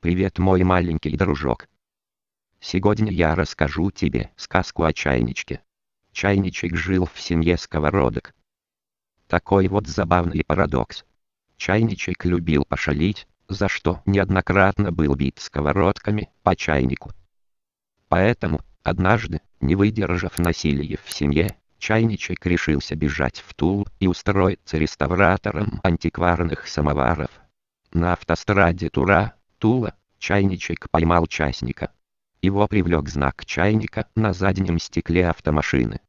Привет, мой маленький дружок. Сегодня я расскажу тебе сказку о чайничке. Чайничек жил в семье сковородок. Такой вот забавный парадокс. Чайничек любил пошалить, за что неоднократно был бит сковородками по чайнику. Поэтому, однажды, не выдержав насилия в семье, чайничек решился бежать в Тул и устроиться реставратором антикварных самоваров. На автостраде Тура Тула, чайничек поймал частника. Его привлек знак чайника на заднем стекле автомашины.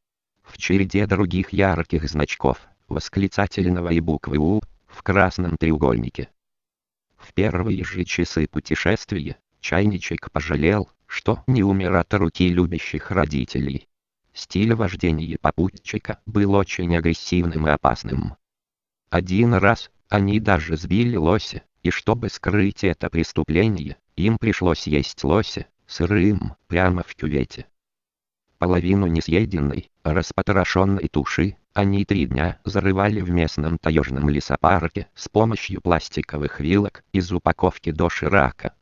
В череде других ярких значков, восклицательного и буквы «У» в красном треугольнике. В первые же часы путешествия, чайничек пожалел, что не умер от руки любящих родителей. Стиль вождения попутчика был очень агрессивным и опасным. Один раз они даже сбили лося, и чтобы скрыть это преступление, им пришлось есть лося, сырым, прямо в кювете. Половину несъеденной, распотрошенной туши, они три дня зарывали в местном таежном лесопарке с помощью пластиковых вилок из упаковки до ширака.